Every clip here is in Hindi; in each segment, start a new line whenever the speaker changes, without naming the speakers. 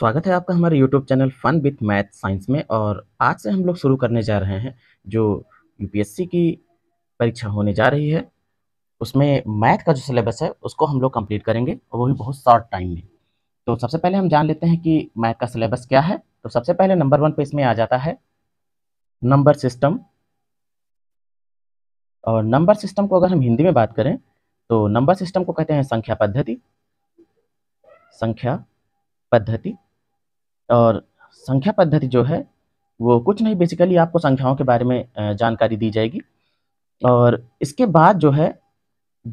स्वागत है आपका हमारे YouTube channel fun with math science में और आज से हम लोग शुरू करने जा रहे हैं जो यू की परीक्षा होने जा रही है उसमें मैथ का जो सिलेबस है उसको हम लोग कंप्लीट करेंगे और वो भी बहुत शॉर्ट टाइम में तो सबसे पहले हम जान लेते हैं कि मैथ का सिलेबस क्या है तो सबसे पहले नंबर वन पे इसमें आ जाता है नंबर सिस्टम और नंबर सिस्टम को अगर हम हिंदी में बात करें तो नंबर सिस्टम को कहते हैं संख्या पद्धति संख्या पद्धति और संख्या पद्धति जो है वो कुछ नहीं बेसिकली आपको संख्याओं के बारे में जानकारी दी जाएगी और इसके बाद जो है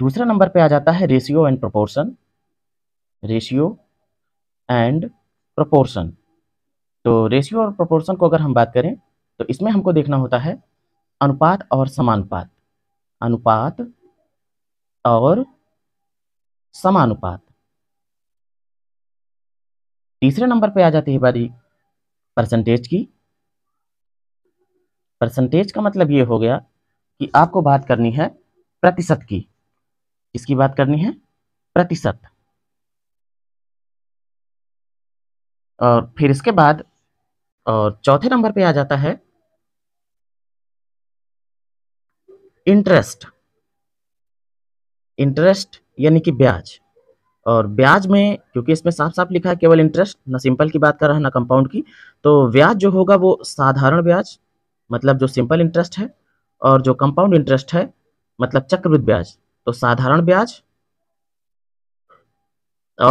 दूसरे नंबर पे आ जाता है ratio and proportion ratio and proportion तो रेशियो और प्रोपोर्शन को अगर हम बात करें तो इसमें हमको देखना होता है
अनुपात और समानुपात अनुपात और समानुपात तीसरे नंबर पे आ जाती है बारी परसेंटेज की परसेंटेज का मतलब ये हो गया कि आपको बात करनी है प्रतिशत की किसकी बात करनी है प्रतिशत और फिर इसके बाद और चौथे नंबर पे आ जाता है इंटरेस्ट इंटरेस्ट यानी कि ब्याज और ब्याज में क्योंकि इसमें साफ साफ लिखा है केवल इंटरेस्ट ना
सिंपल की बात कर रहा है ना कंपाउंड की तो ब्याज जो होगा वो साधारण ब्याज मतलब जो सिंपल इंटरेस्ट है और जो कंपाउंड इंटरेस्ट है मतलब चक्रवृद्ध ब्याज तो साधारण ब्याज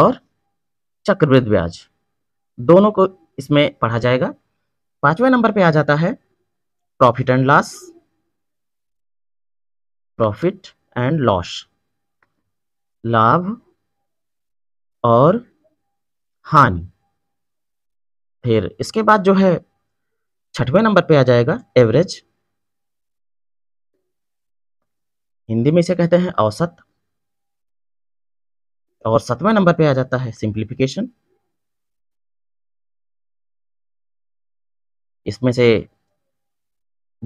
और चक्रवृद्ध ब्याज दोनों को इसमें पढ़ा जाएगा पांचवें नंबर पे आ जाता है profit and
loss profit and loss लाभ और हानि
फिर इसके बाद जो है छठवें नंबर पे आ जाएगा एवरेज
हिंदी में इसे कहते हैं औसत और सातवें नंबर पे आ जाता है सिंप्लीफिकेशन इसमें से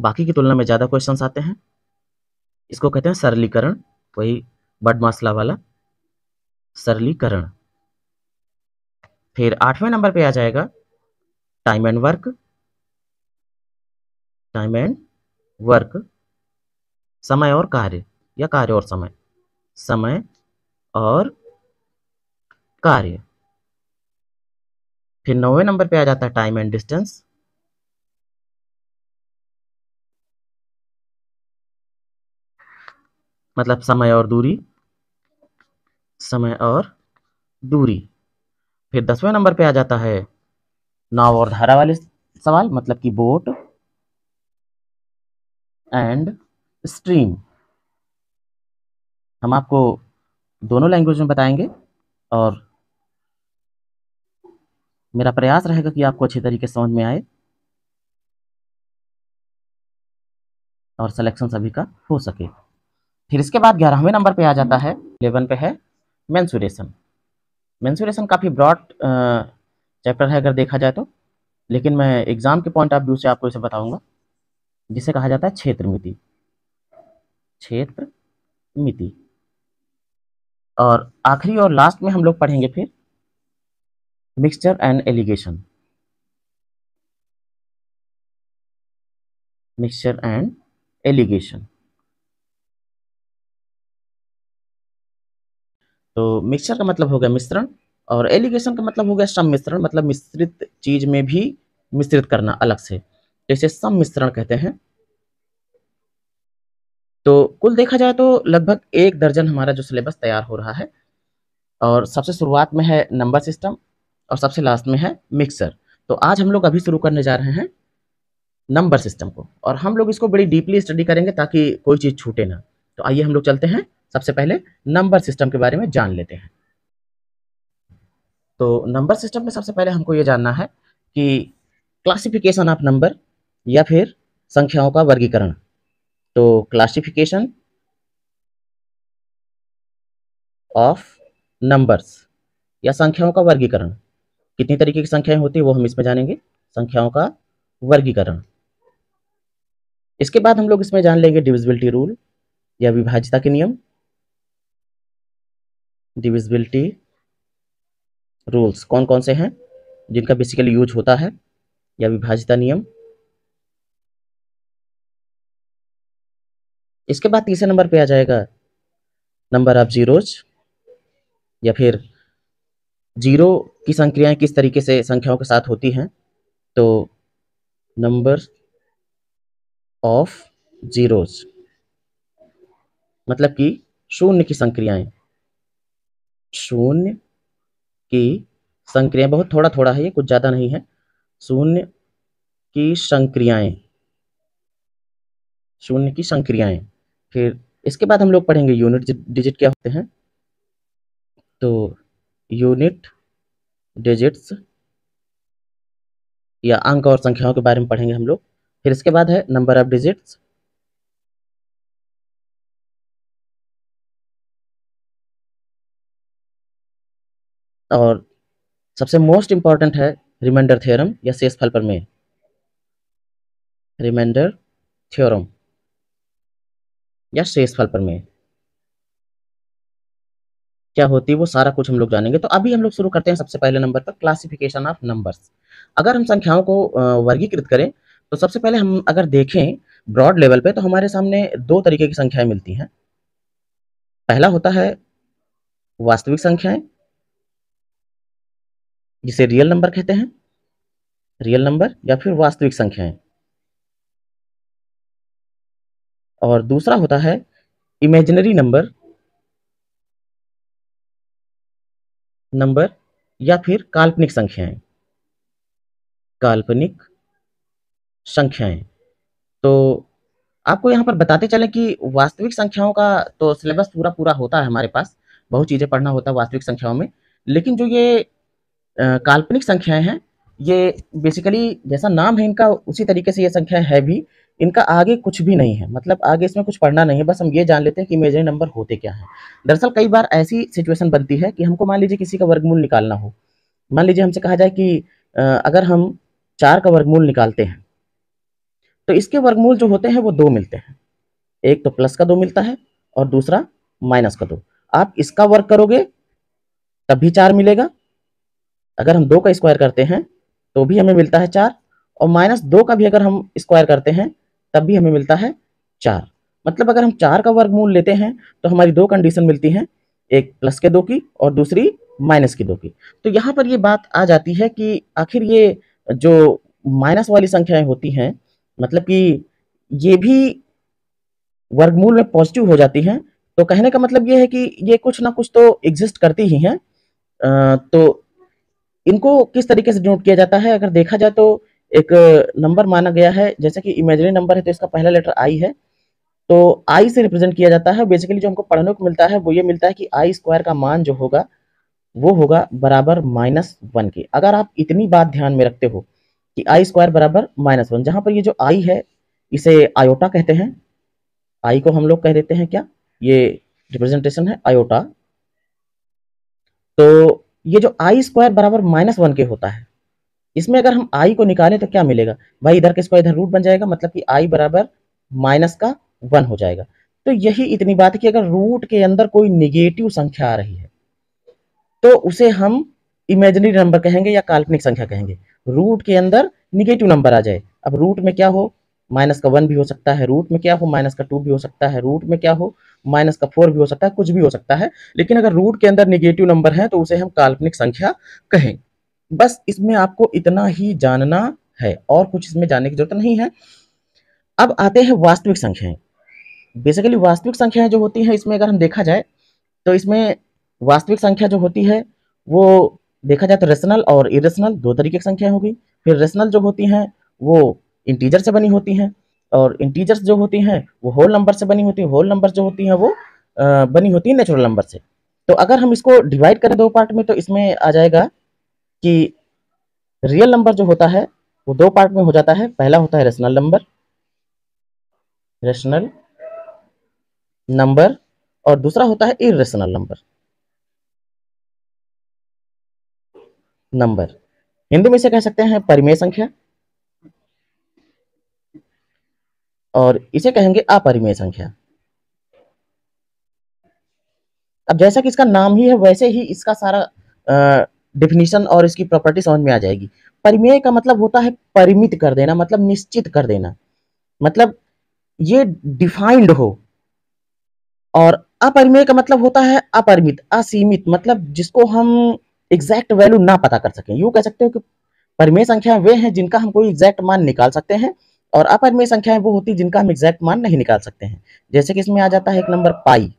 बाकी की तुलना में ज़्यादा क्वेश्चन आते हैं इसको कहते हैं सरलीकरण वही बड
वाला सरलीकरण फिर आठवें नंबर पे आ जाएगा time and work time and work समय और कार्य या कार्य और समय समय
और कार्य फिर नौवे नंबर पे आ जाता है टाइम एंड डिस्टेंस मतलब समय और दूरी समय और दूरी फिर दसवें नंबर पे आ जाता है नाव और धारा वाले सवाल मतलब कि बोट एंड स्ट्रीम हम आपको दोनों लैंग्वेज में बताएंगे और मेरा प्रयास रहेगा कि आपको अच्छे तरीके से समझ में आए और सिलेक्शन सभी का हो सके फिर इसके बाद ग्यारहवें नंबर पे आ जाता है
इलेवन पे है मैंसुरेशन मेंसुरेशन काफ़ी ब्रॉड चैप्टर है अगर देखा जाए तो लेकिन मैं एग्ज़ाम के पॉइंट ऑफ व्यू से आपको इसे बताऊंगा जिसे कहा जाता है क्षेत्र मिति क्षेत्र मिति
और आखिरी और लास्ट में हम लोग पढ़ेंगे फिर mixture and alligation mixture and alligation तो मिक्सचर का मतलब हो गया मिश्रण और एलिगेशन का मतलब हो गया सम्मिश्रण मतलब
मिश्रित चीज में भी मिश्रित करना अलग से जैसे सम्मिश्रण कहते हैं तो कुल देखा जाए तो लगभग एक दर्जन हमारा जो सिलेबस तैयार हो रहा है और सबसे शुरुआत में है नंबर सिस्टम और सबसे लास्ट में है मिक्सर तो आज हम लोग अभी शुरू करने जा रहे हैं नंबर सिस्टम को और हम लोग इसको बड़ी डीपली स्टडी करेंगे ताकि कोई चीज़ छूटे ना तो आइए हम लोग चलते हैं सबसे पहले नंबर सिस्टम के बारे में जान लेते हैं तो नंबर सिस्टम में सबसे पहले हमको ये जानना है कि क्लासिफिकेशन ऑफ नंबर या फिर संख्याओं का
वर्गीकरण तो क्लासिफिकेशन ऑफ नंबर्स या संख्याओं का वर्गीकरण कितनी तरीके की
संख्याएं होती है वो हम इसमें जानेंगे संख्याओं का वर्गीकरण इसके बाद हम लोग इसमें जान लेंगे डिविजिबिलिटी रूल या विभाजिता के नियम
डिविजिबिलिटी रूल्स कौन कौन से हैं जिनका बेसिकली यूज होता है या विभाजिता नियम इसके बाद तीसरे नंबर पे आ जाएगा नंबर ऑफ
जीरोज या फिर जीरो की संक्रियाएं किस तरीके से संख्याओं के साथ होती हैं तो नंबर ऑफ जीरोज मतलब कि शून्य की संक्रियाएं शून्य की संक्रिया बहुत थोड़ा थोड़ा है ये कुछ ज़्यादा नहीं है शून्य की संक्रियाएं शून्य की संक्रियाएं फिर इसके बाद हम लोग पढ़ेंगे यूनिट डिजिट क्या होते हैं तो यूनिट डिजिट्स
या अंक और संख्याओं के बारे में पढ़ेंगे हम लोग फिर इसके बाद है नंबर ऑफ डिजिट्स और सबसे मोस्ट इम्पॉर्टेंट है रिमाइंडर थ्योरम या शेष फल पर में रिमाइंडर थ्योरम या शेष फल पर में क्या होती है वो सारा कुछ हम लोग जानेंगे तो अभी हम लोग शुरू करते हैं सबसे पहले नंबर पर क्लासिफिकेशन ऑफ
नंबर्स अगर हम संख्याओं को वर्गीकृत करें तो सबसे पहले हम अगर देखें ब्रॉड लेवल पे तो हमारे सामने दो तरीके की संख्याएं मिलती हैं पहला होता है
वास्तविक संख्याएं जिसे रियल नंबर कहते हैं रियल नंबर या फिर वास्तविक संख्याएं और दूसरा होता है इमेजिनरी नंबर नंबर या फिर काल्पनिक संख्याएं काल्पनिक संख्याएं तो
आपको यहां पर बताते चले कि वास्तविक संख्याओं का तो सिलेबस पूरा पूरा होता है हमारे पास बहुत चीज़ें पढ़ना होता है वास्तविक संख्याओं में लेकिन जो ये काल्पनिक संख्याएं हैं ये बेसिकली जैसा नाम है इनका उसी तरीके से ये संख्या है भी इनका आगे कुछ भी नहीं है मतलब आगे इसमें कुछ पढ़ना नहीं है बस हम ये जान लेते हैं कि इमेजरी नंबर होते क्या हैं दरअसल कई बार ऐसी सिचुएशन बनती है कि हमको मान लीजिए किसी का वर्गमूल निकालना हो मान लीजिए हमसे कहा जाए कि अगर हम चार का वर्गमूल निकालते हैं तो इसके वर्गमूल जो होते हैं वो दो मिलते हैं एक तो प्लस का दो मिलता है और दूसरा माइनस का दो आप इसका वर्ग करोगे तब भी चार मिलेगा अगर हम दो का स्क्वायर करते हैं तो भी हमें मिलता है चार और माइनस दो का भी अगर हम स्क्वायर करते हैं तब भी हमें मिलता है चार मतलब अगर हम चार का वर्गमूल लेते हैं तो हमारी दो कंडीशन मिलती हैं एक प्लस के दो की और दूसरी माइनस की दो की तो यहाँ पर ये बात आ जाती है कि आखिर ये जो माइनस वाली संख्याएं होती हैं मतलब कि ये भी वर्गमूल में पॉजिटिव हो जाती हैं तो कहने का मतलब ये है कि ये कुछ ना कुछ तो एग्जिस्ट करती ही हैं तो इनको किस तरीके से डिनोट किया जाता है अगर देखा जाए तो एक नंबर माना गया है जैसे कि इमेजरी नंबर है तो इसका पहला लेटर आई है तो आई से रिप्रेजेंट किया जाता है बेसिकली जो हमको पढ़ने को मिलता है वो ये मिलता है कि आई स्क्वायर का मान जो होगा वो होगा बराबर माइनस वन के अगर आप इतनी बात ध्यान में रखते हो कि आई स्क्वायर बराबर माइनस वन जहाँ पर ये जो आई है इसे आयोटा कहते हैं आई को हम लोग कह देते हैं क्या ये रिप्रेजेंटेशन है आयोटा तो ये जो आई स्क्वायर बराबर माइनस वन के होता है इसमें अगर हम आई को निकालें तो क्या मिलेगा भाई इधर के स्क्वायर इधर रूट बन जाएगा मतलब कि आई बराबर माइनस का वन हो जाएगा तो यही इतनी बात है कि अगर रूट के अंदर कोई निगेटिव संख्या आ रही है तो उसे हम इमेजनरी नंबर कहेंगे या काल्पनिक संख्या कहेंगे रूट के अंदर निगेटिव नंबर आ जाए अब रूट में क्या हो माइनस का वन भी हो सकता है रूट में क्या हो माइनस का टू भी हो सकता है रूट में क्या हो माइनस का फोर भी हो सकता है कुछ भी हो सकता है लेकिन अगर रूट के अंदर निगेटिव नंबर है तो उसे हम काल्पनिक संख्या कहें बस इसमें आपको इतना ही जानना है और कुछ इसमें जानने की जरूरत नहीं है अब आते हैं वास्तविक संख्याएं बेसिकली वास्तविक संख्याएं जो होती हैं इसमें अगर हम देखा जाए तो इसमें वास्तविक संख्या जो होती है वो देखा जाए तो रेशनल और इरेशनल दो तरीके की संख्याएं होगी फिर रेशनल जो होती हैं वो इंटीजर से बनी होती हैं और इंटीजर्स जो होती हैं वो होल नंबर से बनी होती हैं होल नंबर जो होती हैं वो आ, बनी होती है नेचुरल नंबर से तो अगर हम इसको डिवाइड करें दो पार्ट में तो इसमें आ जाएगा कि रियल नंबर जो होता है वो दो पार्ट में हो जाता है पहला होता है रेशनल नंबर
रेशनल नंबर और दूसरा होता है इरेशनल नंबर नंबर हिंदी में से कह सकते हैं परिमेय संख्या
और इसे कहेंगे अपरिमेय संख्या अब जैसा कि इसका नाम ही है वैसे ही इसका सारा डिफिनीशन और इसकी प्रॉपर्टी समझ में आ जाएगी परिमेय का मतलब होता है परिमित कर देना मतलब निश्चित कर देना मतलब ये डिफाइंड हो और अपरिमेय का मतलब होता है अपरिमित असीमित मतलब जिसको हम एग्जैक्ट वैल्यू ना पता कर सकें यू कह सकते हो कि परिमेय संख्या वे हैं जिनका हम कोई एग्जैक्ट मान निकाल सकते हैं और अपरिमेय संख्याएं वो होती जिनका हम एग्जैक्ट मान नहीं निकाल सकते हैं जैसे कि इसमें आ जाता है एक नंबर पाई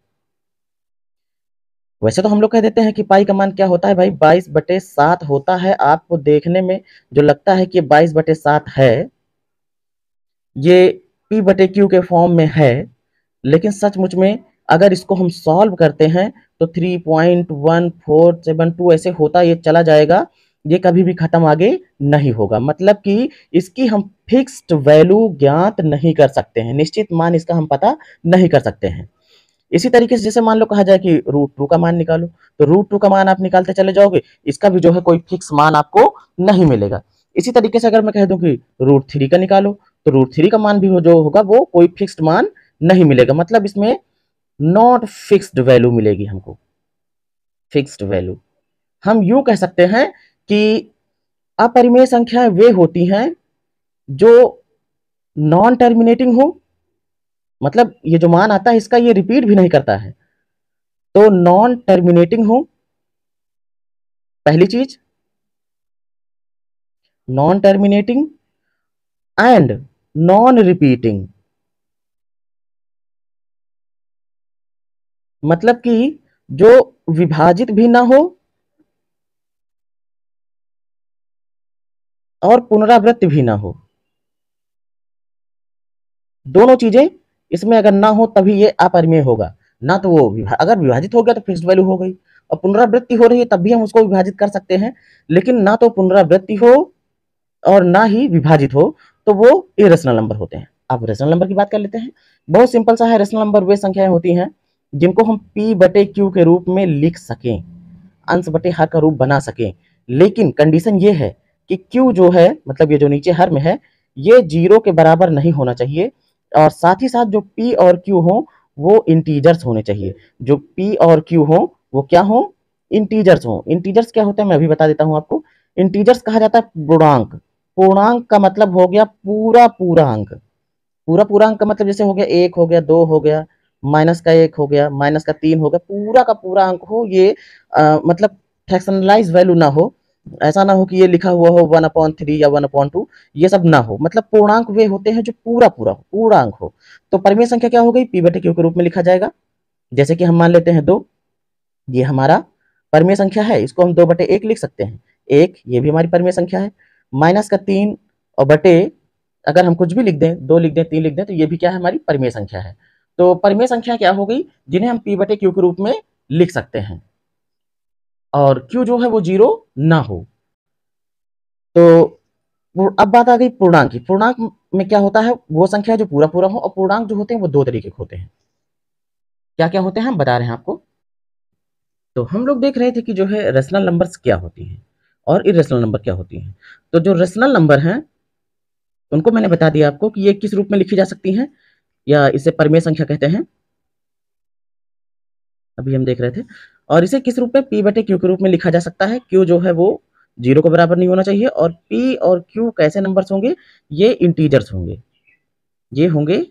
वैसे तो हम लोग कह देते हैं कि पाई का मान क्या होता है भाई बाईस बटे सात होता है आपको देखने में जो लगता है कि बाईस बटे सात है ये पी बटे क्यू के फॉर्म में है लेकिन सचमुच में अगर इसको हम सॉल्व करते हैं तो three point one four seven two ऐसे होता ये चला जाएगा ये कभी भी खत्म आगे नहीं होगा मतलब कि इसकी हम फिक्स्ड वैल्यू ज्ञात नहीं कर सकते हैं निश्चित मान इसका हम पता नहीं कर सकते हैं इसी तरीके से जैसे मान लो कहा जाए कि रूट टू का मान निकालो तो रूट टू का मान आप निकालते चले जाओगे इसका भी जो है कोई फिक्स मान आपको नहीं मिलेगा इसी तरीके से अगर मैं कह दूं कि रूट थ्री का निकालो तो रूट थ्री का मान भी हो जो होगा वो कोई फिक्स्ड मान नहीं मिलेगा मतलब इसमें नॉट फिक्स्ड वैल्यू मिलेगी हमको फिक्स्ड वैल्यू हम यू कह सकते हैं कि अपरिमेय संख्याएं वे होती हैं जो नॉन टर्मिनेटिंग हो
मतलब ये जो मान आता है इसका ये रिपीट भी नहीं करता है तो नॉन टर्मिनेटिंग हो पहली चीज non terminating and non repeating मतलब कि जो विभाजित भी ना हो और पुनरावृत्ति भी ना हो दोनों चीजें इसमें अगर ना हो तभी ये अपरिमेय होगा ना तो वो अगर विभाजित हो गया तो फिक्स
वैल्यू हो गई और पुनरावृत्ति हो रही है तब भी हम उसको विभाजित कर सकते हैं लेकिन ना तो पुनरावृत्ति हो और ना ही विभाजित हो तो वो इरेशनल नंबर होते हैं अब रेशनल नंबर की बात कर लेते हैं बहुत सिंपल सा है रेशनल नंबर वे संख्याएं होती हैं जिनको हम पी बटे क्यू के रूप में लिख सकें अंश बटे हर का रूप बना सकें लेकिन कंडीशन ये है कि क्यू जो है मतलब ये जो नीचे हर में है ये जीरो के बराबर नहीं होना चाहिए और साथ ही साथ जो पी और क्यू हो वो इंटीजर्स होने चाहिए जो पी और क्यू हो वो क्या हो इंटीजर्स हो इंटीजर्स क्या होता है मैं अभी बता देता हूं आपको इंटीजर्स कहा जाता है पूर्णांक पूर्णांक का मतलब हो गया पूरा पूरा अंक पूरा पूरा अंक का मतलब जैसे हो गया एक हो गया दो हो गया माइनस का एक हो गया माइनस का तीन हो गया पूरा का पूरा अंक हो ये आ, मतलब फ्रैक्शनलाइज वैल्यू ना हो ऐसा ना हो कि ये लिखा हुआ हो वन अपॉइंट थ्री या वन अपॉइंट टू ये सब ना हो मतलब पूर्णांक वे होते हैं जो पूरा पूरा हो पूर्णांक हो तो परिमेय संख्या क्या हो गई पी बटे क्यू के रूप में लिखा जाएगा जैसे कि हम मान लेते हैं दो ये हमारा परिमेय संख्या है इसको हम दो बटे एक लिख सकते हैं एक ये भी हमारी परिमेय संख्या है माइनस का तीन और बटे अगर हम कुछ भी लिख दें दो लिख दें तीन लिख दें तो ये भी क्या है हमारी परिमेय संख्या है तो परिमेय संख्या क्या हो गई जिन्हें हम पी बटे क्यू के रूप में लिख सकते हैं और क्यू जो है वो जीरो ना हो तो अब बात आ गई पूर्णांक की पूर्णांक में क्या होता है वो संख्या जो पूरा पूरा हो और पूर्णांक जो होते हैं वो दो तरीके के होते हैं क्या क्या होते हैं हम बता रहे हैं आपको तो हम लोग देख रहे थे कि जो है रेशनल नंबर्स क्या होती हैं और इरेशनल नंबर क्या होती हैं तो जो रेशनल नंबर हैं उनको मैंने बता दिया आपको कि ये किस रूप में लिखी जा सकती हैं या इसे परमेय संख्या कहते हैं अभी हम देख रहे थे और इसे किस रूप में पी बटे क्यू के रूप में लिखा जा सकता है क्यू जो है वो जीरो के बराबर नहीं होना चाहिए और पी और क्यू कैसे नंबर्स होंगे ये इंटीजर्स होंगे ये होंगे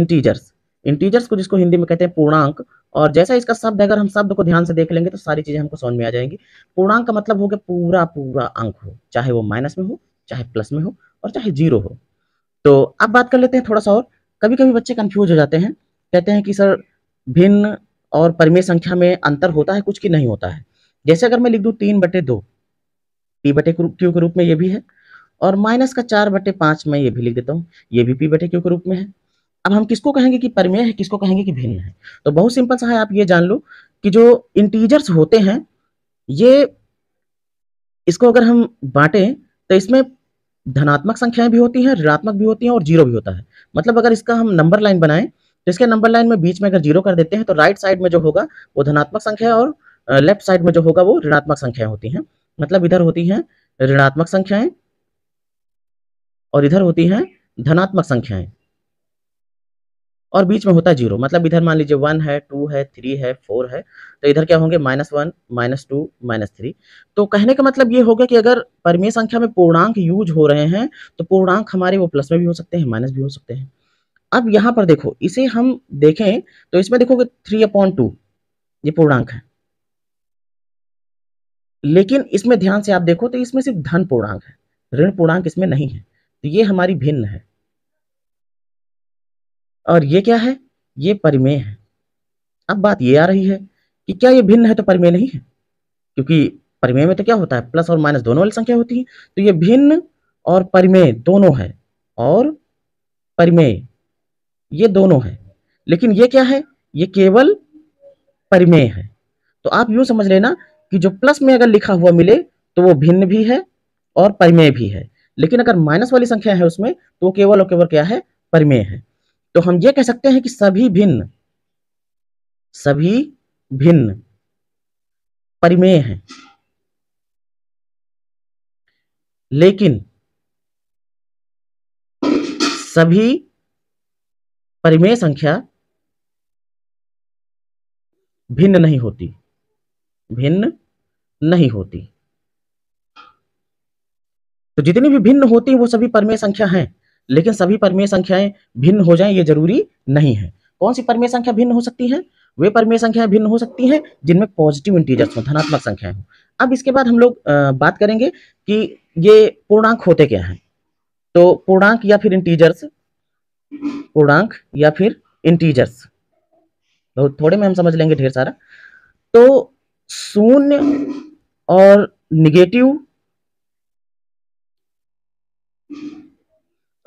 इंटीजर्स इंटीजर्स को जिसको हिंदी में कहते हैं पूर्णांक और जैसा इसका शब्द अगर हम शब्द को ध्यान से देख लेंगे तो सारी चीज़ें हमको समझ में आ जाएंगी पूर्णांक का मतलब हो गया पूरा पूरा अंक हो चाहे वो माइनस में हो चाहे प्लस में हो और चाहे जीरो हो तो अब बात कर लेते हैं थोड़ा सा और कभी कभी बच्चे कन्फ्यूज हो जाते हैं कहते हैं कि सर भिन्न और परिमेय संख्या में अंतर होता है कुछ की नहीं होता है जैसे अगर मैं लिख दूँ तीन बटे दो पी बटे क्यू के रूप में ये भी है और माइनस का चार बटे पाँच मैं ये भी लिख देता हूँ ये भी पी बटे क्यू के रूप में है अब हम किसको कहेंगे कि परिमेय है किसको कहेंगे कि भिन्न है तो बहुत सिंपल सा है आप ये जान लो कि जो इंटीजर्स होते हैं ये इसको अगर हम बांटें तो इसमें धनात्मक संख्याएं भी होती हैं ऋणात्मक भी होती हैं और जीरो भी होता है मतलब अगर इसका हम नंबर लाइन बनाएं तो इसके नंबर लाइन में बीच में अगर जीरो कर देते हैं तो राइट साइड में जो होगा वो धनात्मक संख्या और लेफ्ट साइड में जो होगा वो ऋणात्मक संख्या होती है मतलब इधर होती है ऋणात्मक संख्याएं और इधर होती है धनात्मक संख्याएं और बीच में होता है जीरो मतलब इधर मान लीजिए वन है टू है थ्री है फोर है तो इधर क्या होंगे minus one minus two minus three तो कहने का मतलब ये होगा कि अगर परमीय संख्या में पूर्णांक यूज हो रहे हैं तो पूर्णांक हमारे वो प्लस में भी हो सकते हैं माइनस भी हो सकते हैं अब यहां पर देखो इसे हम देखें तो इसमें देखोगे थ्री अपॉन टू ये पूर्णांक है
लेकिन इसमें ध्यान से आप देखो तो इसमें सिर्फ धन पूर्णांक है ऋण पूर्णांक इसमें नहीं है तो ये हमारी भिन्न है
और ये क्या है ये परिमेय है अब बात ये आ रही है कि क्या ये भिन्न है तो परिमेय नहीं है क्योंकि परिमेय में तो क्या होता है प्लस और माइनस दोनों वाली संख्या होती है तो ये भिन्न और परिमेय दोनों है और परिमेय ये दोनों है लेकिन ये क्या है ये केवल परिमेय है तो आप यूं समझ लेना कि जो प्लस में अगर लिखा हुआ मिले तो वो भिन्न भी है और परिमेय भी है लेकिन अगर माइनस वाली संख्या है उसमें तो वो केवल और केवल क्या है परिमेय है तो
हम ये कह सकते हैं कि सभी भिन्न सभी भिन्न परिमेय है लेकिन सभी परिमेय संख्या भिन्न नहीं होती भिन्न नहीं होती
तो जितनी भी भिन्न होती है वो सभी परमेय संख्या हैं लेकिन सभी परमेय संख्याएं भिन्न हो जाएं ये जरूरी नहीं है कौन सी परमेय संख्या भिन्न हो सकती है वे परमेय संख्याएं भिन्न हो सकती हैं जिनमें पॉजिटिव इंटीजर्स हो धनात्मक संख्याएं हो अब इसके बाद हम लोग बात करेंगे कि ये पूर्णांक होते क्या हैं तो पूर्णांक या फिर इंटीजर्स पूर्णांक या फिर इंटीजर्स तो थोड़े में हम समझ लेंगे ढेर सारा तो
शून्य और निगेटिव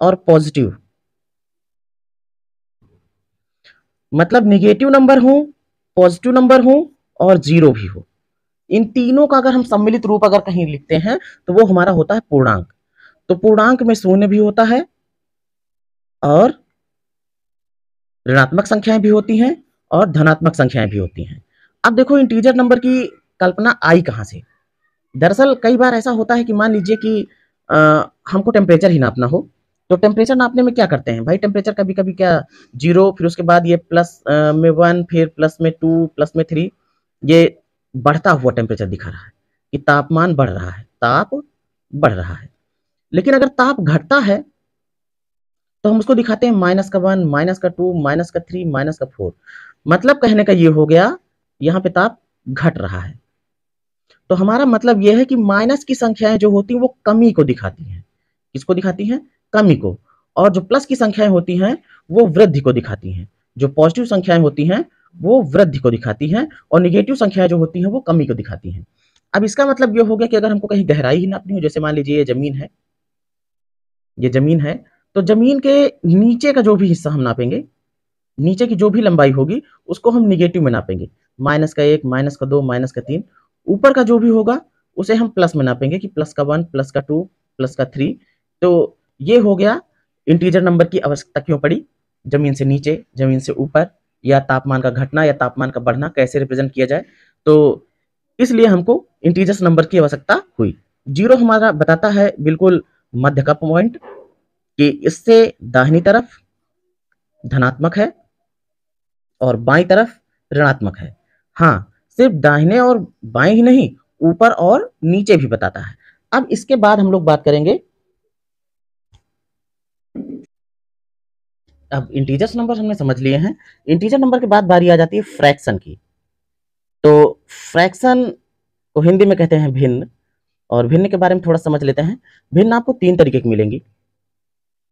और पॉजिटिव मतलब निगेटिव नंबर हो पॉजिटिव नंबर हो और
जीरो भी हो इन तीनों का अगर हम सम्मिलित रूप अगर कहीं लिखते हैं तो वो हमारा होता है पूर्णांक तो पूर्णांक में शून्य भी होता है और ऋणात्मक संख्याएं भी होती हैं और धनात्मक संख्याएं भी होती हैं अब देखो इंटीजर नंबर की कल्पना आई कहाँ से दरअसल कई बार ऐसा होता है कि मान लीजिए कि आ, हमको टेम्परेचर ही नापना हो तो टेम्परेचर नापने में क्या करते हैं भाई टेम्परेचर कभी कभी क्या जीरो फिर उसके बाद ये प्लस आ, में वन फिर प्लस में टू प्लस में थ्री ये बढ़ता हुआ टेम्परेचर दिखा रहा है कि तापमान बढ़ रहा है ताप बढ़ रहा है लेकिन अगर ताप घटता है तो हम उसको दिखाते हैं माइनस का वन माइनस का टू माइनस का थ्री माइनस का फोर मतलब कहने का ये हो गया यहाँ पे ताप तो घट रहा है तो हमारा मतलब यह है कि माइनस की संख्याएं जो होती हैं वो कमी को दिखाती हैं किसको दिखाती हैं कमी को और जो प्लस की संख्याएं होती हैं वो वृद्धि को दिखाती हैं जो पॉजिटिव संख्याएं होती हैं वो वृद्धि को दिखाती हैं और निगेटिव संख्याएं जो होती हैं वो कमी को दिखाती हैं अब इसका मतलब ये हो गया कि अगर हमको कहीं गहराई ही नापनी हो जैसे मान लीजिए ये जमीन है ये जमीन है तो जमीन के नीचे का जो भी हिस्सा हम नापेंगे नीचे की जो भी लंबाई होगी उसको हम निगेटिव में नापेंगे माइनस का एक माइनस का दो माइनस का तीन ऊपर का जो भी होगा उसे हम प्लस में नापेंगे कि प्लस का वन प्लस का टू प्लस का थ्री तो ये हो गया इंटीजर नंबर की आवश्यकता क्यों पड़ी जमीन से नीचे जमीन से ऊपर या तापमान का घटना या तापमान का बढ़ना कैसे रिप्रेजेंट किया जाए तो इसलिए हमको इंटीजर्स नंबर की आवश्यकता हुई जीरो हमारा बताता है बिल्कुल मध्य का पॉइंट कि इससे दाहिनी तरफ धनात्मक है और बाई तरफ ऋणात्मक है हाँ सिर्फ दाहिने और बाएं ही नहीं ऊपर और नीचे भी बताता है अब इसके बाद हम लोग बात करेंगे अब इंटीजर्स नंबर हमने समझ लिए हैं इंटीजर नंबर के बाद बारी आ जाती है फ्रैक्शन की तो फ्रैक्शन को हिंदी में कहते हैं भिन्न और भिन्न के बारे में थोड़ा समझ लेते हैं भिन्न आपको तीन तरीके की मिलेंगी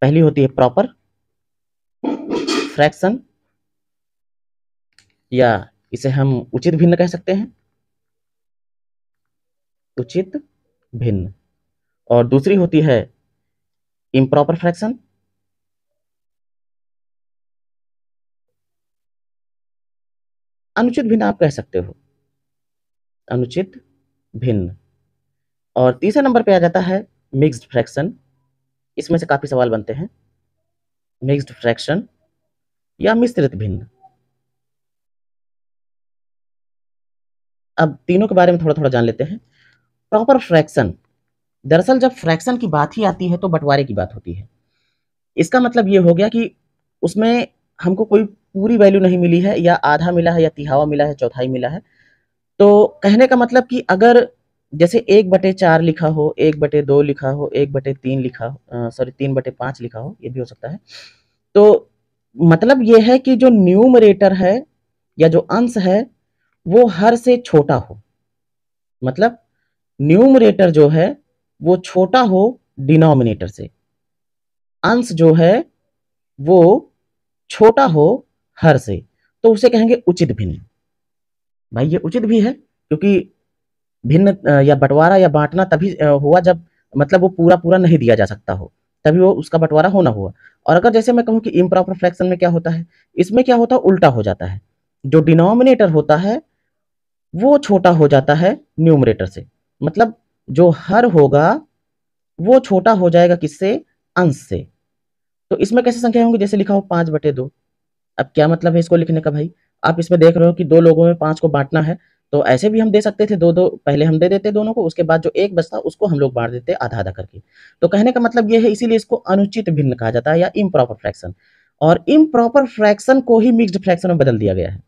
पहली होती है प्रॉपर फ्रैक्शन या इसे हम उचित भिन्न कह सकते हैं उचित भिन्न
और दूसरी होती है इम्प्रॉपर फ्रैक्शन अनुचित भिन्न आप कह सकते हो अनुचित भिन्न और तीसरे नंबर पे आ जाता है मिक्स्ड फ्रैक्शन इसमें से काफ़ी सवाल बनते हैं मिक्स्ड फ्रैक्शन या मिश्रित भिन्न अब तीनों के बारे में थोड़ा थोड़ा जान लेते हैं प्रॉपर फ्रैक्शन दरअसल जब फ्रैक्शन
की बात ही आती है तो बंटवारे की बात होती है इसका मतलब ये हो गया कि उसमें हमको कोई पूरी वैल्यू नहीं मिली है या आधा मिला है या तिहावा मिला है चौथाई मिला है तो कहने का मतलब कि अगर जैसे एक बटे चार लिखा हो एक बटे दो लिखा हो एक बटे तीन लिखा सॉरी तीन बटे पांच लिखा हो ये भी हो सकता है तो मतलब ये है कि जो न्यूमरेटर है या जो अंश है वो हर से छोटा हो मतलब न्यूमरेटर जो है वो छोटा हो डिनोमिनेटर से अंश जो है वो छोटा हो हर से तो उसे कहेंगे उचित भिन्न भाई ये उचित भी है क्योंकि भिन्न या बंटवारा या बांटना तभी हुआ जब मतलब वो पूरा पूरा नहीं दिया जा सकता हो तभी वो उसका बंटवारा होना हुआ और अगर जैसे मैं कहूँ कि इम्प्रॉपर फ्रैक्शन में क्या होता है इसमें क्या होता है उल्टा हो जाता है जो डिनोमिनेटर होता है वो छोटा हो जाता है न्यूमरेटर से मतलब जो हर होगा वो छोटा हो जाएगा किससे अंश से तो इसमें कैसे संख्या होंगी जैसे लिखा हो पाँच बटे दो अब क्या मतलब है इसको लिखने का भाई आप इसमें देख रहे हो कि दो लोगों में पाँच को बांटना है तो ऐसे भी हम दे सकते थे दो दो पहले हम दे देते दोनों को उसके बाद जो एक बचता उसको हम लोग बांट देते आधा आधा करके तो कहने का मतलब यह है इसीलिए इसको अनुचित भिन्न कहा जाता है या इम्प्रॉपर फ्रैक्शन और इम्प्रॉपर फ्रैक्शन को ही मिक्सड फ्रैक्शन में बदल दिया गया है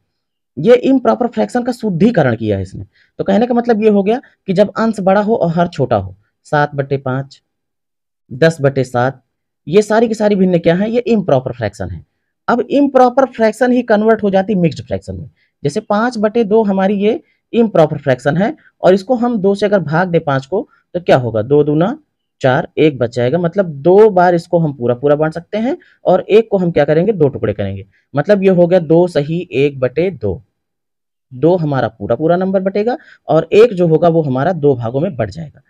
ये इम्प्रॉपर फ्रैक्शन का शुद्धिकरण किया है इसने तो कहने का मतलब ये हो गया कि जब अंश बड़ा हो और हर छोटा हो सात बटे पाँच दस बटे सात ये सारी की सारी भिन्न क्या है ये इम्प्रॉपर फ्रैक्शन है अब इम्प्रॉपर फ्रैक्शन ही कन्वर्ट हो जाती मिक्स्ड फ्रैक्शन में जैसे पांच बटे दो हमारी ये इम्प्रॉपर फ्रैक्शन है और इसको हम दो से अगर भाग दे पांच को तो क्या होगा दो दूना चार एक बच जाएगा मतलब दो बार इसको हम पूरा पूरा बांट सकते हैं और एक को हम क्या करेंगे दो टुकड़े करेंगे मतलब ये हो गया दो सही एक बटे दो दो हमारा पूरा पूरा नंबर बटेगा और एक जो होगा वो हमारा दो भागों में बढ़ जाएगा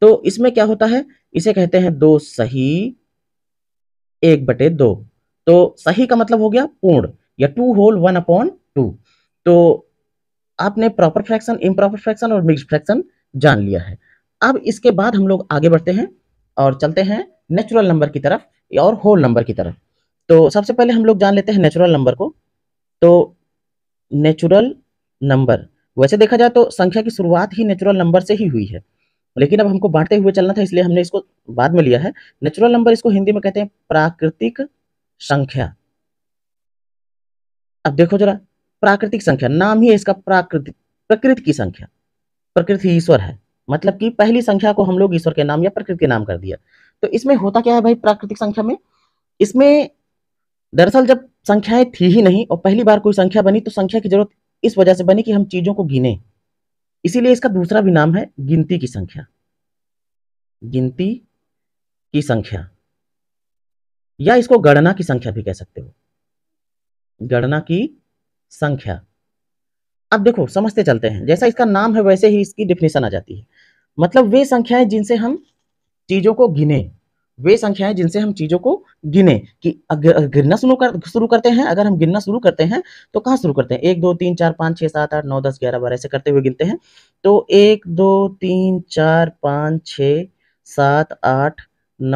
तो इसमें क्या होता है इसे कहते हैं दो सही एक बटे दो तो सही का मतलब हो गया पूर्ण या two whole one upon two तो आपने प्रॉपर फ्रैक्शन इम्प्रॉपर फ्रैक्शन और मिक्स फ्रैक्शन जान लिया है अब इसके बाद हम लोग आगे बढ़ते हैं और चलते हैं नेचुरल नंबर की तरफ और होल नंबर की तरफ तो सबसे पहले हम लोग जान लेते हैं नेचुरल नंबर को तो नेचुरल नंबर वैसे देखा जाए तो संख्या की शुरुआत ही नेचुरल नंबर से ही हुई है लेकिन अब हमको बांटते हुए चलना था इसलिए हमने इसको बाद में लिया है नेचुरल नंबर इसको हिंदी में कहते हैं प्राकृतिक संख्या अब देखो जरा प्राकृतिक संख्या नाम ही है इसका प्राकृतिक प्रकृति की संख्या प्रकृति ईश्वर है मतलब कि पहली संख्या को हम लोग ईश्वर के नाम या प्रकृति के नाम कर दिया तो इसमें होता क्या है भाई प्राकृतिक संख्या में इसमें दरअसल जब संख्याएं थी ही नहीं और पहली बार कोई संख्या बनी तो संख्या की जरूरत इस वजह से बनी कि हम चीजों को गिने इसीलिए इसका दूसरा भी नाम है गिनती की संख्या गिनती की संख्या या इसको गणना की संख्या भी कह सकते हो गणना की संख्या अब देखो समझते चलते हैं जैसा इसका नाम है वैसे ही इसकी डिफिनेशन आ जाती है मतलब वे संख्याएं जिनसे हम चीज़ों को गिने वे संख्याएं जिनसे हम चीज़ों को गिने कि गिनना शुरू कर शुरू करते हैं अगर हम गिनना शुरू करते हैं तो कहाँ शुरू करते हैं एक दो तीन चार पाँच छः सात आठ नौ दस ग्यारह बारह ऐसे करते हुए गिनते हैं तो एक दो तीन चार पाँच छ सात आठ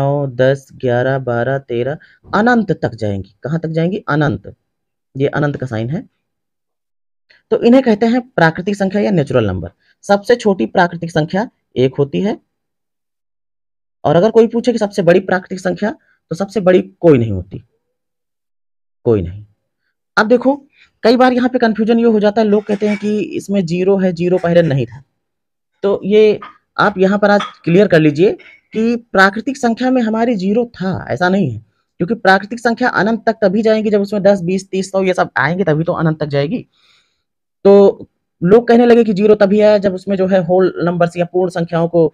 नौ दस ग्यारह बारह तेरह अनंत तक जाएंगी कहाँ तक जाएंगी अनंत ये अनंत का साइन है तो इन्हें कहते हैं प्राकृतिक संख्या या नेचुरल नंबर सबसे छोटी प्राकृतिक संख्या एक होती है और अगर कोई पूछे कि सबसे बड़ी प्राकृतिक संख्या तो सबसे बड़ी कोई नहीं होती कोई नहीं अब देखो कई बार यहाँ पे कंफ्यूजन ये हो जाता है लोग कहते हैं कि इसमें जीरो है जीरो पहले नहीं था तो ये आप यहाँ पर आज क्लियर कर लीजिए कि प्राकृतिक संख्या में हमारी जीरो था ऐसा नहीं है क्योंकि प्राकृतिक संख्या अनंत तक तभी जाएगी जब उसमें दस बीस तीस सौ ये सब आएंगे तभी तो अनंत तक जाएगी तो लोग कहने लगे कि जीरो तभी आया जब उसमें जो है होल नंबर्स या पूर्ण संख्याओं को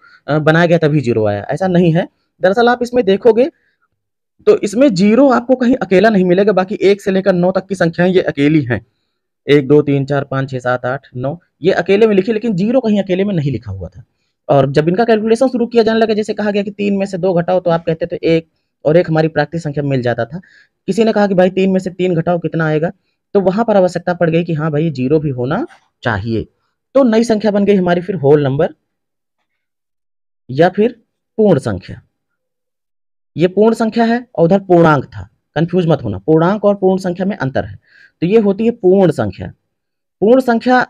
बनाया गया तभी जीरो आया ऐसा नहीं है दरअसल आप इसमें देखोगे तो इसमें जीरो आपको कहीं अकेला नहीं मिलेगा बाकी एक से लेकर नौ तक की संख्याएं ये अकेली हैं एक दो तीन चार पाँच छः सात आठ नौ ये अकेले में लिखी लेकिन जीरो कहीं अकेले में नहीं लिखा हुआ था और जब इनका कैलकुलेशन शुरू किया जाने लगा जैसे कहा गया कि तीन में से दो घटाओ तो आप कहते थे एक और एक हमारी प्राकृतिक संख्या मिल जाता था किसी ने कहा कि भाई तीन में से तीन घटाओ कितना आएगा तो वहां पर आवश्यकता पड़ गई कि हाँ भाई जीरो भी होना चाहिए तो नई संख्या बन गई हमारी फिर होल नंबर या फिर पूर्ण संख्या ये पूर्ण संख्या है और उधर पूर्णांक था कंफ्यूज मत होना पूर्णांक और पूर्ण संख्या में अंतर है तो ये होती है पूर्ण संख्या पूर्ण संख्या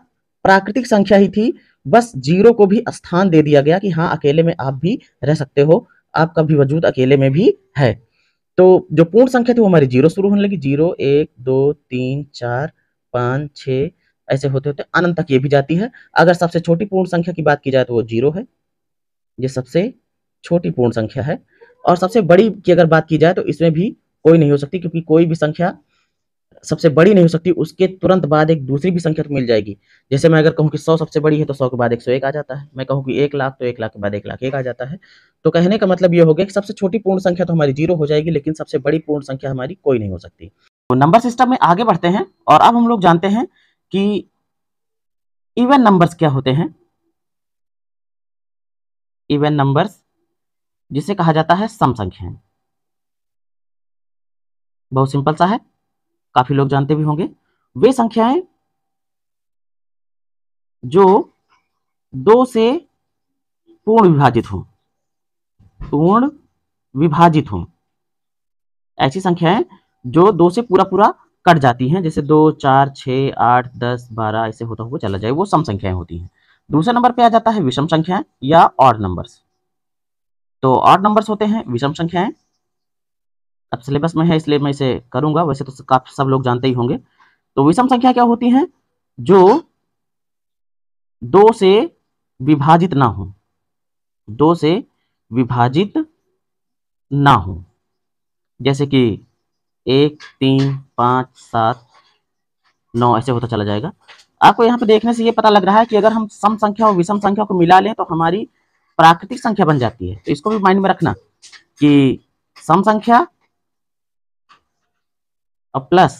प्राकृतिक संख्या ही थी बस जीरो को भी स्थान दे दिया गया कि हाँ अकेले में आप भी रह सकते हो आपका भी वजूद अकेले में भी है तो जो पूर्ण संख्या थी वो हमारी जीरो शुरू होने लगी जीरो एक दो तीन चार पाँच छः ऐसे होते होते अनंत तक ये भी जाती है अगर सबसे छोटी पूर्ण संख्या की बात की जाए तो वो जीरो है ये सबसे छोटी पूर्ण संख्या है और सबसे बड़ी की अगर बात की जाए तो इसमें भी कोई नहीं हो सकती क्योंकि कोई भी संख्या सबसे बड़ी नहीं हो सकती उसके तुरंत बाद एक दूसरी भी संख्या तो मिल जाएगी जैसे मैं अगर कहूँ कि सौ सबसे बड़ी है तो सौ के बाद एक सौ एक आ जाता है मैं कहूँ कि एक लाख तो एक लाख के बाद एक लाख एक आ जाता है तो कहने का मतलब ये हो गया कि सबसे छोटी पूर्ण संख्या तो हमारी जीरो हो जाएगी लेकिन सबसे बड़ी पूर्ण संख्या हमारी कोई नहीं हो सकती तो नंबर सिस्टम में आगे बढ़ते हैं और अब हम लोग जानते हैं कि इवन नंबर्स क्या होते
हैं इवन नंबर्स जिसे कहा जाता है सम संख्याएं बहुत सिंपल सा है काफी लोग जानते भी होंगे वे संख्याएं जो
दो से पूर्ण विभाजित हो पूर्ण विभाजित हो ऐसी संख्याएं जो दो से पूरा पूरा कट जाती हैं जैसे दो चार छह आठ दस बारह ऐसे होता हुआ चला जाए वो सम संख्याएं होती हैं दूसरे नंबर पे आ जाता है विषम संख्याएं या ऑड नंबर्स तो ऑड नंबर्स होते हैं विषम संख्याएं अब सिलेबस में है इसलिए मैं इसे करूंगा वैसे तो काफी सब लोग जानते ही होंगे तो विषम संख्या क्या होती है जो दो से विभाजित ना हो दो से विभाजित ना हो जैसे कि एक तीन पांच सात नौ ऐसे होता चला जाएगा आपको यहाँ पे देखने से ये पता लग रहा है कि अगर हम सम संख्या और विषम संख्या को मिला लें तो हमारी प्राकृतिक संख्या बन जाती है तो इसको भी माइंड में रखना कि सम संख्या और प्लस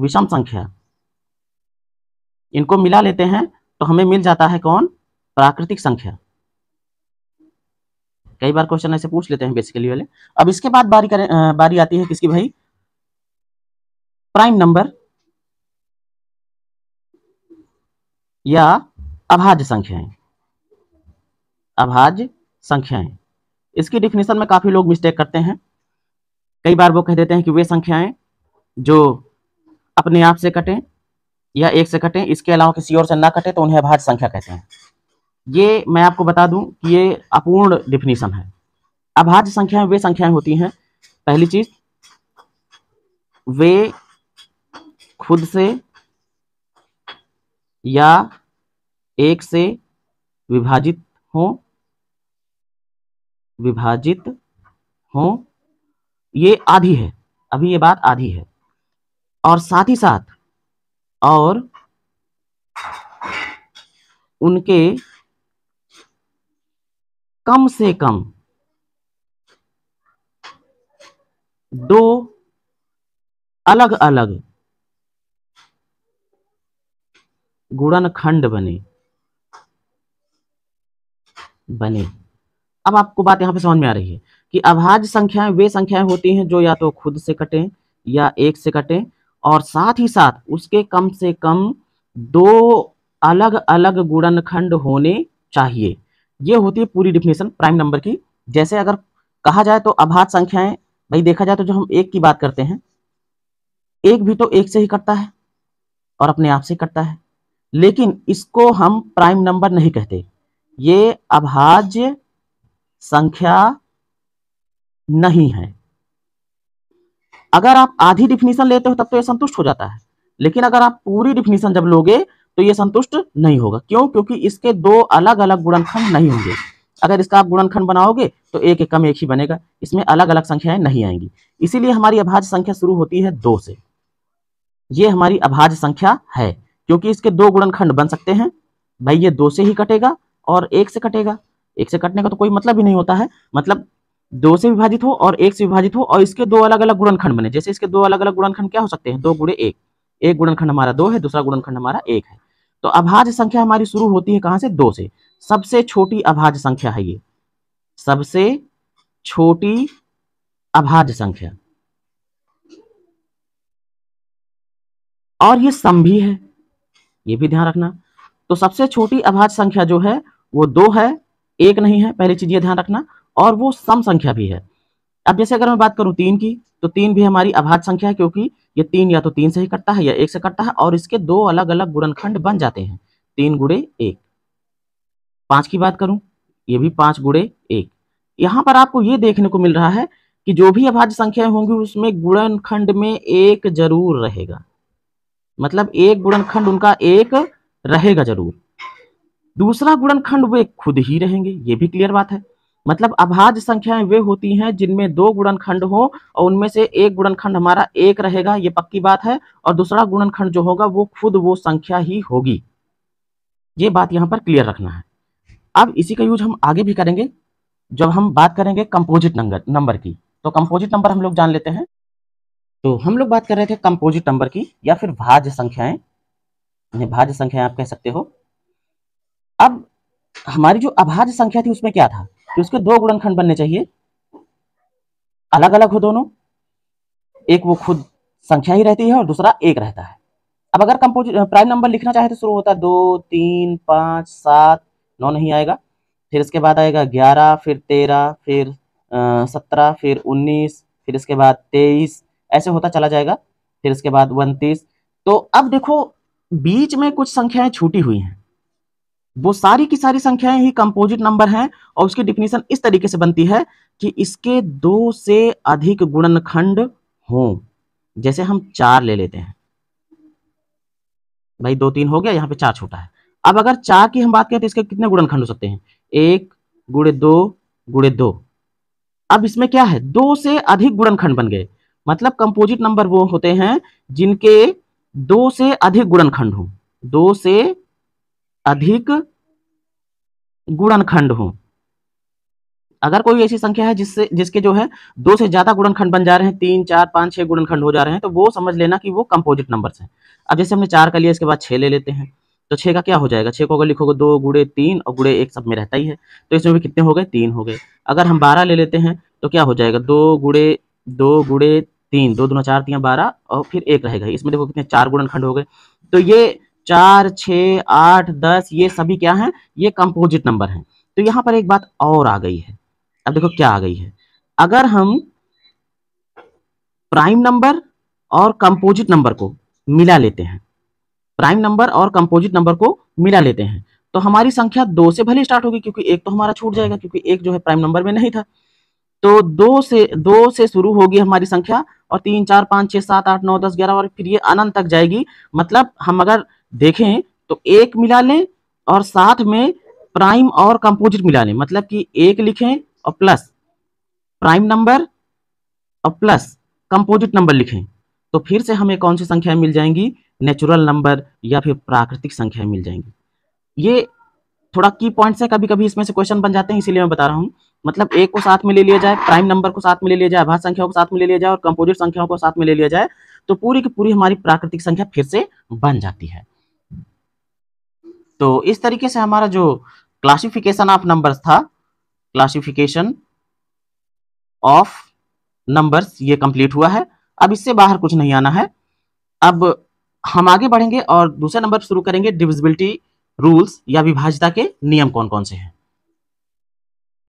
विषम संख्या इनको मिला लेते हैं तो हमें मिल जाता है कौन प्राकृतिक संख्या कई बार क्वेश्चन ऐसे पूछ लेते हैं
बेसिकली वाले अब इसके बाद बारी करें बारी आती है किसकी भाई प्राइम नंबर या अभाज्य
संख्याएं अभाज्य संख्याएं इसकी डिफिनेशन में काफी लोग मिस्टेक करते हैं कई बार वो कह देते हैं कि वे संख्याएं जो अपने आप से कटें या एक से कटें इसके अलावा किसी और से ना कटें तो उन्हें अभाज्य संख्या कहते हैं ये मैं आपको बता दूं कि ये अपूर्ण डिफिनीशन है अभाज्य संख्याएं वे संख्याएं होती हैं पहली चीज वे खुद से या एक से विभाजित हो विभाजित हो ये आधी है अभी ये बात आधी है और साथ ही साथ और
उनके कम से कम दो अलग अलग
गुणनखंड बने बने अब आपको बात यहां पे समझ में आ रही है कि अभाज्य संख्याएं वे संख्याएं होती हैं जो या तो खुद से कटें या एक से कटें और साथ ही साथ उसके कम से कम दो अलग अलग गुणनखंड होने चाहिए ये होती है पूरी डिफिनेशन प्राइम नंबर की जैसे अगर कहा जाए तो अभाज संख्याएं भाई देखा जाए तो जो हम एक की बात करते हैं एक भी तो एक से ही कटता है और अपने आप से कटता है लेकिन इसको हम प्राइम नंबर नहीं कहते ये अभाज्य संख्या नहीं है अगर आप आधी डिफिनीशन लेते हो तब तो ये संतुष्ट हो जाता है लेकिन अगर आप पूरी डिफिनीशन जब लोगे तो ये संतुष्ट नहीं होगा क्यों क्योंकि इसके दो अलग अलग गुणनखंड नहीं होंगे अगर इसका आप गुणनखंड बनाओगे तो एक एक कम एक ही बनेगा इसमें अलग अलग संख्याएं नहीं आएंगी इसीलिए हमारी अभाज्य संख्या शुरू होती है दो से ये हमारी अभाज्य संख्या है क्योंकि इसके दो गुणनखंड बन सकते हैं भाई ये दो से ही कटेगा और एक से कटेगा एक से कटने का तो कोई मतलब ही नहीं होता है मतलब दो से विभाजित हो और एक से विभाजित हो और इसके दो अलग अलग गुणनखंड बने जैसे इसके दो अलग अलग गुणनखंड क्या हो सकते हैं दो गुड़े एक एक गुणनखंड हमारा दो है दूसरा गुणनखंड हमारा एक है तो अभाज्य संख्या हमारी शुरू होती है कहां से दो से सबसे छोटी अभाज्य संख्या है ये सबसे छोटी अभाज्य संख्या और ये सम भी है ये भी ध्यान रखना तो सबसे छोटी अभाज्य संख्या जो है वो दो है एक नहीं है पहली चीज ये ध्यान रखना और वो सम संख्या भी है अब जैसे अगर मैं बात करूं तीन की तो तीन भी हमारी अभाज्य संख्या है क्योंकि ये तीन या तो तीन से ही कटता है या एक से कटता है और इसके दो अलग अलग गुणनखंड बन जाते हैं तीन गुड़े एक पांच की बात करूं ये भी पांच गुड़े एक यहां पर आपको ये देखने को मिल रहा है कि जो भी अभाज्य संख्याएं होंगी उसमें गुणनखंड में एक जरूर रहेगा मतलब एक गुणनखंड उनका एक रहेगा जरूर दूसरा गुणनखंड वे खुद ही रहेंगे ये भी क्लियर बात है मतलब अभाज्य संख्याएं वे होती हैं जिनमें दो गुणनखंड हो और उनमें से एक गुणनखंड हमारा एक रहेगा ये पक्की बात है और दूसरा गुणनखंड जो होगा वो खुद वो संख्या ही होगी ये बात यहाँ पर क्लियर रखना है अब इसी का यूज हम आगे भी करेंगे जब हम बात करेंगे कंपोजिट नंबर नंबर की तो कंपोजिट नंबर हम लोग जान लेते हैं तो हम लोग बात कर रहे थे कंपोजिट नंबर की या फिर भाज्य संख्याएं भाज्य संख्याएं आप कह सकते हो अब हमारी जो अभाज्य संख्या थी उसमें क्या था कि उसके दो गुणनखंड बनने चाहिए अलग अलग हो दोनों एक वो खुद संख्या ही रहती है और दूसरा एक रहता है अब अगर कंपोजिट प्राइम नंबर लिखना चाहे तो शुरू होता है दो तीन पाँच सात नौ नहीं आएगा फिर इसके बाद आएगा ग्यारह फिर तेरह फिर सत्रह फिर उन्नीस फिर इसके बाद तेईस ऐसे होता चला जाएगा फिर इसके बाद उनतीस तो अब देखो बीच में कुछ संख्याएं छूटी हुई हैं वो सारी की सारी संख्याएं ही कंपोजिट नंबर हैं और उसकी डिफिनेशन इस तरीके से बनती है कि इसके दो से अधिक गुणनखंड हों जैसे हम चार ले लेते हैं भाई दो तीन हो गया यहाँ पे चार छोटा है अब अगर चार की हम बात करें तो इसके कितने गुणनखंड हो सकते हैं एक गुड़े दो गुड़े दो अब इसमें क्या है दो से अधिक गुणनखंड बन गए मतलब कंपोजिट नंबर वो होते हैं जिनके दो से अधिक गुणनखंड हो दो से अधिक गुणनखंड हो अगर कोई ऐसी संख्या है जिससे जिसके जो है दो से ज्यादा गुणनखंड बन जा रहे हैं तीन चार पांच छह गुणनखंड हो जा रहे हैं तो वो समझ लेना कि वो कंपोजिट नंबर्स हैं अब जैसे हमने चार का लिया इसके बाद छह ले लेते हैं तो छह का क्या हो जाएगा छह को अगर लिखोगे दो गुड़े तीन और गुड़े एक सब में रहता ही है तो इसमें भी कितने हो गए तीन हो गए अगर हम बारह ले लेते हैं तो क्या हो जाएगा दो गुड़े दो गुड़े तीन दो दोनों चार तीन बारह और फिर एक रहेगा इसमें देखो कितने चार गुणनखंड हो गए तो ये चार छ आठ दस ये सभी क्या हैं ये कंपोजिट नंबर हैं तो यहाँ पर एक बात और आ गई है अब देखो क्या आ गई है अगर हम प्राइम नंबर और कंपोजिट नंबर को मिला लेते हैं प्राइम नंबर और कंपोजिट नंबर को मिला लेते हैं तो हमारी संख्या दो से भले स्टार्ट होगी क्योंकि एक तो हमारा छूट जाएगा क्योंकि एक जो है प्राइम नंबर में नहीं था तो दो से दो से शुरू होगी हमारी संख्या और तीन चार पाँच छः सात आठ नौ दस ग्यारह और फिर ये अनंत तक जाएगी मतलब हम अगर देखें तो एक मिला लें और साथ में प्राइम और कंपोजिट मिला लें मतलब कि एक लिखें और प्लस प्राइम नंबर और प्लस कंपोजिट नंबर लिखें तो फिर से हमें कौन सी संख्या मिल जाएंगी नेचुरल नंबर या फिर प्राकृतिक संख्या मिल जाएंगी ये थोड़ा की पॉइंट्स है कभी कभी इसमें से क्वेश्चन बन जाते हैं इसीलिए मैं बता रहा हूँ मतलब एक को साथ में ले लिया जाए प्राइम नंबर को साथ में ले लिया जाए भाग संख्याओं को साथ में ले लिया जाए और कंपोजिट संख्याओं को साथ में ले लिया जाए तो पूरी की पूरी हमारी प्राकृतिक संख्या फिर से बन जाती है तो इस तरीके से हमारा जो क्लासिफिकेशन ऑफ नंबर्स था क्लासिफिकेशन ऑफ नंबर्स ये कंप्लीट हुआ है अब इससे बाहर कुछ नहीं आना है
अब हम आगे बढ़ेंगे और दूसरे नंबर शुरू करेंगे डिविजिबिलिटी रूल्स या विभाजिता के नियम कौन कौन से हैं